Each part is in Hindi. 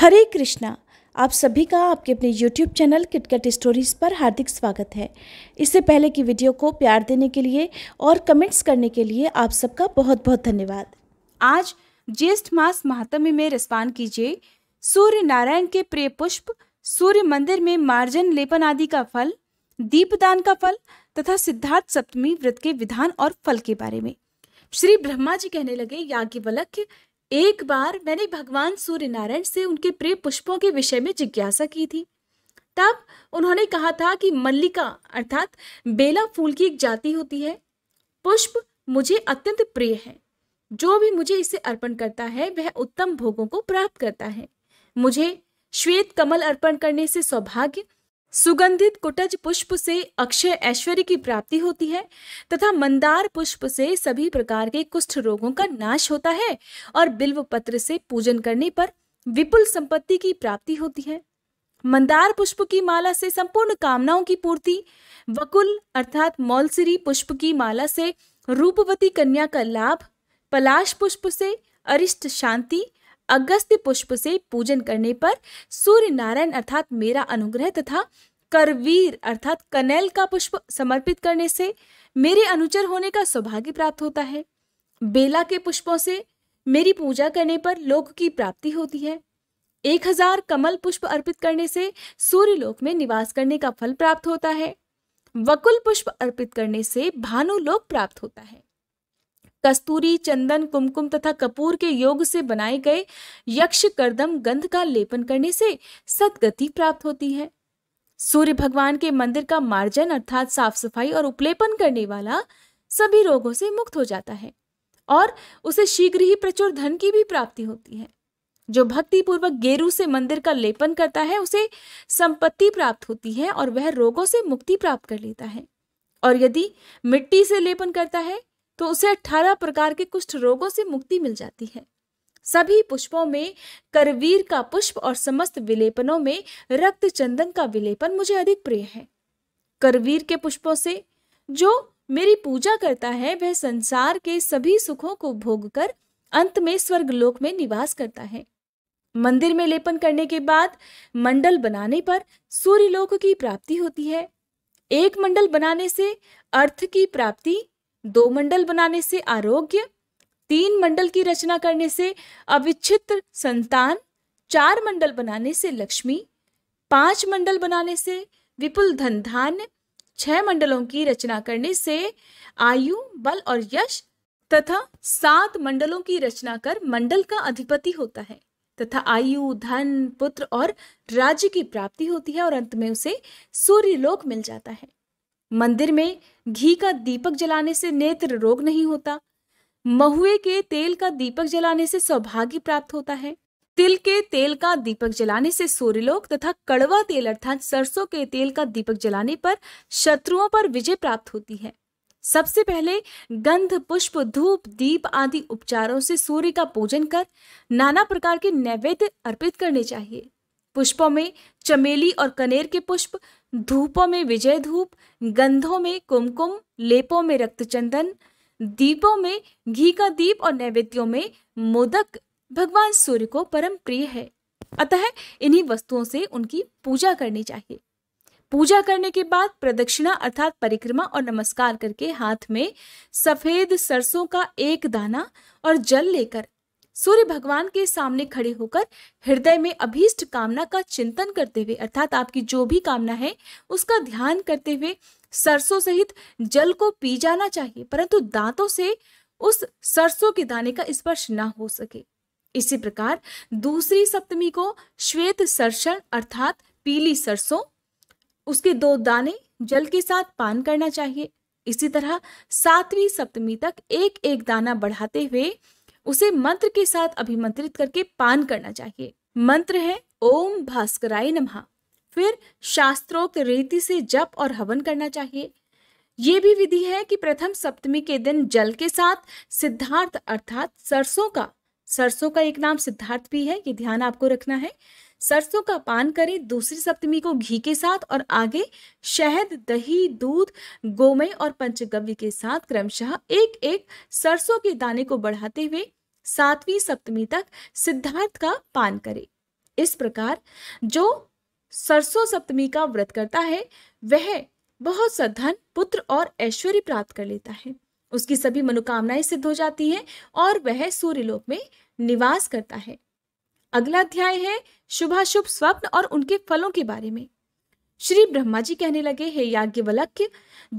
हरे कृष्णा आप सभी का आपके अपने YouTube चैनल किटकट स्टोरीज पर हार्दिक स्वागत है इससे पहले की वीडियो को प्यार देने के लिए और कमेंट्स करने के लिए आप सबका बहुत बहुत धन्यवाद आज ज्येष्ठ मास महात्म्य में रिस्पान कीजिए सूर्य नारायण के प्रिय पुष्प सूर्य मंदिर में मार्जन लेपन आदि का फल दीपदान का फल तथा सिद्धार्थ सप्तमी व्रत के विधान और फल के बारे में श्री ब्रह्मा जी कहने लगे याज्ञवल्क्य एक बार मैंने भगवान सूर्य नारायण से उनके प्रिय पुष्पों के विषय में जिज्ञासा की थी तब उन्होंने कहा था कि मल्लिका अर्थात बेला फूल की एक जाति होती है पुष्प मुझे अत्यंत प्रिय है जो भी मुझे इसे अर्पण करता है वह उत्तम भोगों को प्राप्त करता है मुझे श्वेत कमल अर्पण करने से सौभाग्य सुगंधित कुटज पुष्प से अक्षय ऐश्वर्य की प्राप्ति होती है तथा मंदार पुष्प से सभी प्रकार के कुष्ठ रोगों का नाश होता है और बिल्व पत्र से पूजन करने पर विपुल संपत्ति की प्राप्ति होती है मंदार पुष्प की माला से संपूर्ण कामनाओं की पूर्ति वकुल अर्थात मौलसिरी पुष्प की माला से रूपवती कन्या का लाभ पलाश पुष्प से अरिष्ट शांति अगस्त्य पुष्प से पूजन करने पर सूर्य नारायण अर्थात मेरा अनुग्रह तथा करवीर अर्थात कनेल का पुष्प समर्पित करने से मेरे अनुचर होने का सौभाग्य प्राप्त होता है बेला के पुष्पों से मेरी पूजा करने पर लोक की प्राप्ति होती है एक हजार कमल पुष्प अर्पित करने से सूर्य लोक में निवास करने का फल प्राप्त होता है वकुल पुष्प अर्पित करने से भानुलोक प्राप्त होता है कस्तूरी चंदन कुमकुम तथा कपूर के योग से बनाए गए यक्ष करदम गंध का लेपन करने से सदगति प्राप्त होती है सूर्य भगवान के मंदिर का मार्जन अर्थात साफ सफाई और उपलेपन करने वाला सभी रोगों से मुक्त हो जाता है और उसे शीघ्र ही प्रचुर धन की भी प्राप्ति होती है जो भक्ति पूर्वक गेरू से मंदिर का लेपन करता है उसे संपत्ति प्राप्त होती है और वह रोगों से मुक्ति प्राप्त कर लेता है और यदि मिट्टी से लेपन करता है तो उसे अठारह प्रकार के कुष्ठ रोगों से मुक्ति मिल जाती है सभी पुष्पों में करवीर का पुष्प और समस्त विलेपनों में रक्त चंदन का विलेपन मुझे अधिक प्रिय है करवीर के पुष्पों से जो मेरी पूजा करता है वह संसार के सभी सुखों को भोग कर अंत में स्वर्गलोक में निवास करता है मंदिर में लेपन करने के बाद मंडल बनाने पर सूर्य लोक की प्राप्ति होती है एक मंडल बनाने से अर्थ की प्राप्ति दो मंडल बनाने से आरोग्य तीन मंडल की रचना करने से अविच्छित्र संतान चार मंडल बनाने से लक्ष्मी पांच मंडल बनाने से विपुल धन धान्य छह मंडलों की रचना करने से आयु बल और यश तथा सात मंडलों की रचना कर मंडल का अधिपति होता है तथा आयु धन पुत्र और राज्य की प्राप्ति होती है और अंत में उसे सूर्य लोक मिल जाता है मंदिर में घी का दीपक जलाने से नेत्र रोग नहीं होता महुए के तेल का दीपक जलाने से सौभाग्य प्राप्त होता है तिल के तेल का दीपक जलाने से सूर्यलोक तथा कड़वा तेल अर्थात सरसों के तेल का दीपक जलाने पर शत्रुओं पर विजय प्राप्त होती है सबसे पहले गंध पुष्प धूप दीप आदि उपचारों से सूर्य का पूजन कर नाना प्रकार के नैवेद्य अर्पित करने चाहिए पुष्पों में चमेली और कनेर के पुष्प धूपों में विजय धूप गंधों में कुमकुम लेपों में रक्त चंदन दीपों में घी का दीप और नैवेद्यों में मोदक भगवान सूर्य को परम प्रिय है अतः इन्हीं वस्तुओं से उनकी पूजा करनी चाहिए पूजा करने के बाद प्रदक्षिणा अर्थात परिक्रमा और नमस्कार करके हाथ में सफेद सरसों का एक दाना और जल लेकर सूर्य भगवान के सामने खड़े होकर हृदय में अभीष्ट कामना का चिंतन करते हुए अर्थात आपकी जो भी कामना है उसका ध्यान करते हुए सरसों सहित जल को पी जाना चाहिए परंतु दांतों से उस सरसों के दाने का स्पर्श ना हो सके इसी प्रकार दूसरी सप्तमी को श्वेत सरसण अर्थात पीली सरसों उसके दो दाने जल के साथ पान करना चाहिए इसी तरह सातवीं सप्तमी तक एक एक दाना बढ़ाते हुए उसे मंत्र के साथ अभिमंत्रित करके पान करना चाहिए मंत्र है ओम भास्कराय नमः फिर शास्त्रोक्त रीति से जप और हवन करना चाहिए ये भी विधि है कि प्रथम सप्तमी के दिन जल के साथ सिद्धार्थ अर्थात सरसों का सरसों का एक नाम सिद्धार्थ भी है ये ध्यान आपको रखना है सरसों का पान करें दूसरी सप्तमी को घी के साथ और आगे शहद दही दूध गोमय और पंचगव्य के साथ क्रमशः एक एक सरसों के दाने को बढ़ाते हुए सातवीं सप्तमी तक सिद्धांत का पान करे इस प्रकार जो सरसों सप्तमी का व्रत करता है वह बहुत सधन पुत्र और ऐश्वर्य प्राप्त कर लेता है उसकी सभी मनोकामनाएं सिद्ध हो जाती हैं और वह सूर्यलोक में निवास करता है अगला अध्याय है शुभाशुभ स्वप्न और उनके फलों के बारे में श्री ब्रह्मा जी कहने लगे हे याज्ञवल्क्य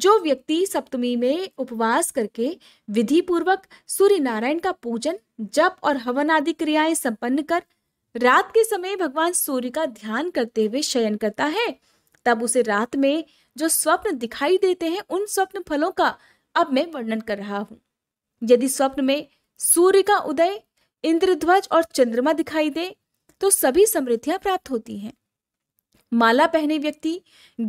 जो व्यक्ति सप्तमी में उपवास करके विधि पूर्वक सूर्य नारायण का पूजन जप और हवन आदि क्रियाएं संपन्न कर रात के समय भगवान सूर्य का ध्यान करते हुए शयन करता है तब उसे रात में जो स्वप्न दिखाई देते हैं उन स्वप्न फलों का अब मैं वर्णन कर रहा हूँ यदि स्वप्न में सूर्य का उदय इंद्रध्वज और चंद्रमा दिखाई दे तो सभी समृद्धियां प्राप्त होती हैं माला पहने व्यक्ति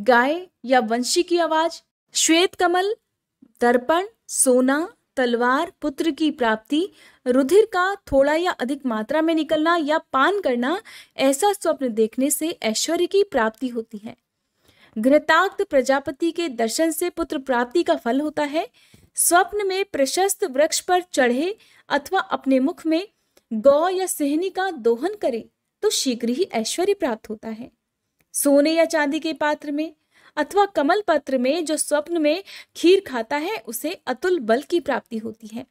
गाय या वंशी की आवाज श्वेत कमल दर्पण सोना तलवार पुत्र की प्राप्ति रुधिर का थोड़ा या अधिक मात्रा में निकलना या पान करना ऐसा स्वप्न देखने से ऐश्वर्य की प्राप्ति होती है घृताक्त प्रजापति के दर्शन से पुत्र प्राप्ति का फल होता है स्वप्न में प्रशस्त वृक्ष पर चढ़े अथवा अपने मुख में गौ या सिहनी का दोहन करे तो शीघ्र ही ऐश्वर्य प्राप्त होता है सोने या चांदी के पात्र में अथवा कमल पत्र में जो स्वप्न में खीर खाता है उसे अतुल बल की प्राप्ति होती है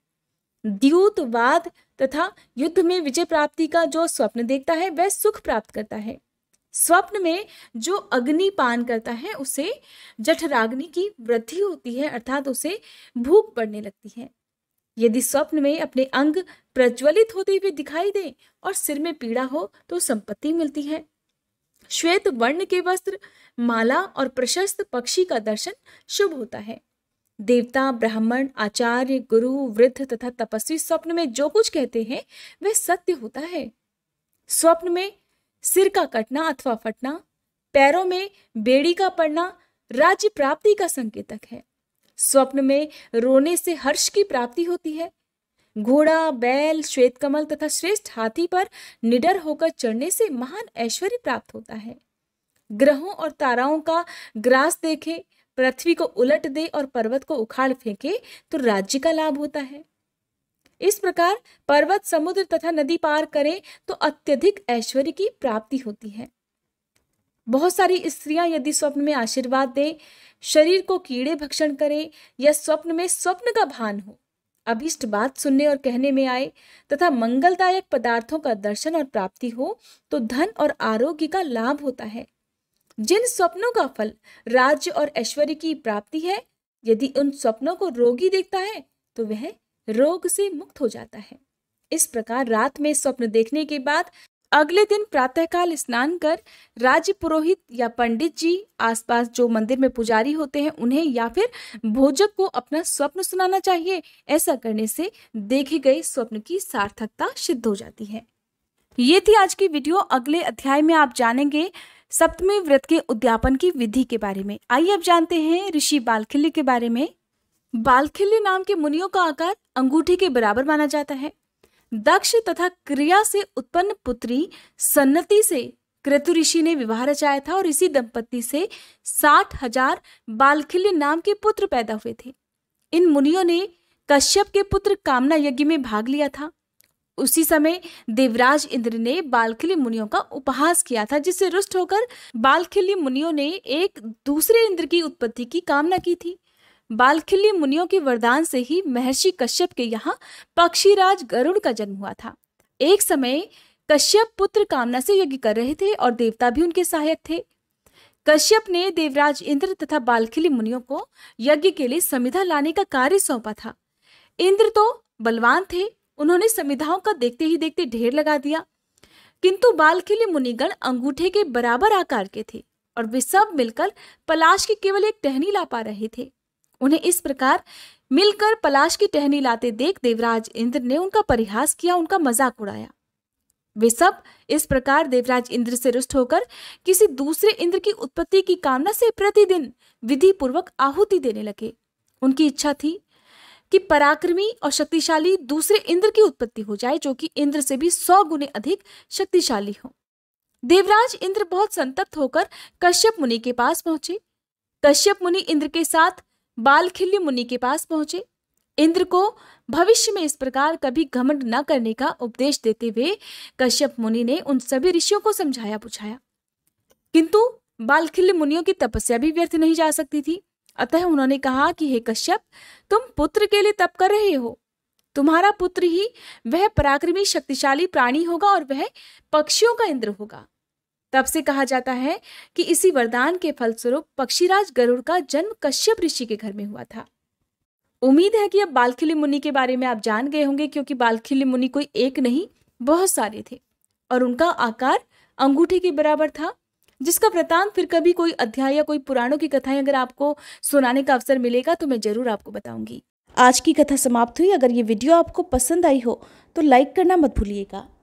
द्यूतवाद तथा युद्ध में विजय प्राप्ति का जो स्वप्न देखता है वह सुख प्राप्त करता है स्वप्न में जो अग्नि पान करता है उसे जठराग्नि की वृद्धि होती है अर्थात उसे भूख बढ़ने लगती है यदि स्वप्न में अपने अंग प्रज्वलित होते हुए दिखाई दे और सिर में पीड़ा हो तो संपत्ति मिलती है श्वेत वर्ण के वस्त्र माला और प्रशस्त पक्षी का दर्शन शुभ होता है देवता ब्राह्मण आचार्य गुरु वृद्ध तथा तपस्वी स्वप्न में जो कुछ कहते हैं वह सत्य होता है स्वप्न में सिर का कटना अथवा फटना पैरों में बेड़ी का पड़ना राज्य प्राप्ति का संकेतक है स्वप्न में रोने से हर्ष की प्राप्ति होती है घोड़ा बैल श्वेतकमल तथा श्रेष्ठ हाथी पर निडर होकर चढ़ने से महान ऐश्वर्य प्राप्त होता है ग्रहों और ताराओं का ग्रास देखे पृथ्वी को उलट दे और पर्वत को उखाड़ फेंके तो राज्य का लाभ होता है इस प्रकार पर्वत समुद्र तथा नदी पार करें तो अत्यधिक ऐश्वर्य की प्राप्ति होती है बहुत सारी स्त्रियां यदि स्वप्न में आशीर्वाद दें शरीर को कीड़े भक्षण करें या स्वप्न में स्वप्न का भान हो अभिष्ट बात सुनने और कहने में आए तथा मंगलदायक पदार्थों का दर्शन और प्राप्ति हो तो धन और आरोग्य का लाभ होता है जिन स्वप्नों का फल राज्य और ऐश्वर्य की प्राप्ति है यदि उन स्वप्नों को रोगी देखता है तो वह रोग से मुक्त हो जाता है इस प्रकार रात में स्वप्न देखने के बाद अगले दिन प्रातःकाल स्नान कर राज्य पुरोहित या पंडित जी आसपास जो मंदिर में पुजारी होते हैं उन्हें या फिर भोजक को अपना स्वप्न सुनाना चाहिए ऐसा करने से देखे गए स्वप्न की सार्थकता सिद्ध हो जाती है ये थी आज की वीडियो अगले अध्याय में आप जानेंगे सप्तमी व्रत के उद्यापन की विधि के बारे में आइए अब जानते हैं ऋषि बालखिल्य के बारे में बालखिल्य नाम के मुनियों का आकार अंगूठी के बराबर माना जाता है दक्ष तथा क्रिया से उत्पन्न पुत्री सन्नति से क्रतु ऋषि ने विवाह रचाया था और इसी दंपति से साठ हजार बालखिल्य नाम के पुत्र पैदा हुए थे इन मुनियों ने कश्यप के पुत्र कामना यज्ञ में भाग लिया था उसी समय देवराज इंद्र ने बालखिली मुनियों का उपहास किया था जिससे रुष्ट होकर बालखिल्य मुनियों ने एक दूसरे इंद्र की उत्पत्ति की कामना की थी बालखिल्ली मुनियों के वरदान से ही महर्षि कश्यप के यहाँ पक्षीराज गरुड़ का जन्म हुआ था एक समय कश्यप पुत्र कामना से यज्ञ कर रहे थे और देवता भी उनके सहायक थे कश्यप ने देवराज इंद्र तथा बालखिली मुनियों को यज्ञ के लिए समिधा लाने का कार्य सौंपा था इंद्र तो बलवान थे उन्होंने समिधाओं का देखते ही देखते ढेर लगा दिया किंतु बालखिली मुनिगण अंगूठे के बराबर आकार के थे और वे सब मिलकर पलाश की केवल एक टहनी ला पा रहे थे उन्हें इस प्रकार मिलकर पलाश की टहनी लाते देख देवराज इंद्र ने उनका परिहास किया उनका मजाक उड़ाया वे सब इस प्रकार देवराज इंद्र से रुष्ट होकर किसी दूसरे इंद्र की उत्पत्ति की कामना से प्रतिदिन विधि पूर्वक आहुति देने लगे उनकी इच्छा थी कि पराक्रमी और शक्तिशाली दूसरे इंद्र की उत्पत्ति हो जाए जो कि इंद्र से भी सौ गुने अधिक शक्तिशाली हो देवराज इंद्र बहुत संतप्त होकर कश्यप मुनि के पास पहुंचे कश्यप मुनि इंद्र के साथ बालखिल्य मुनि के पास पहुंचे इंद्र को भविष्य में इस प्रकार कभी घमंड न करने का उपदेश देते हुए कश्यप मुनि ने उन सभी ऋषियों को समझाया बुझाया किंतु बालखिल्य मुनियों की तपस्या भी व्यर्थ नहीं जा सकती थी अतः उन्होंने कहा कि हे कश्यप तुम पुत्र के लिए तप कर रहे हो तुम्हारा पुत्र ही वह पराक्रमी शक्तिशाली प्राणी होगा और वह पक्षियों का इंद्र होगा तब से कहा जाता है कि इसी वरदान के फलस्वरूप पक्षीराज गरुड़ का जन्म कश्यप ऋषि के घर में हुआ था उम्मीद है कि अब बालखिली मुनि के बारे में आप जान गए होंगे क्योंकि बालखिली मुनि कोई एक नहीं बहुत सारे थे और उनका आकार अंगूठे के बराबर था जिसका वृतांत फिर कभी कोई अध्याय या कोई पुराणों की कथाएं अगर आपको सुनाने का अवसर मिलेगा तो मैं जरूर आपको बताऊंगी आज की कथा समाप्त हुई अगर ये वीडियो आपको पसंद आई हो तो लाइक करना मत भूलिएगा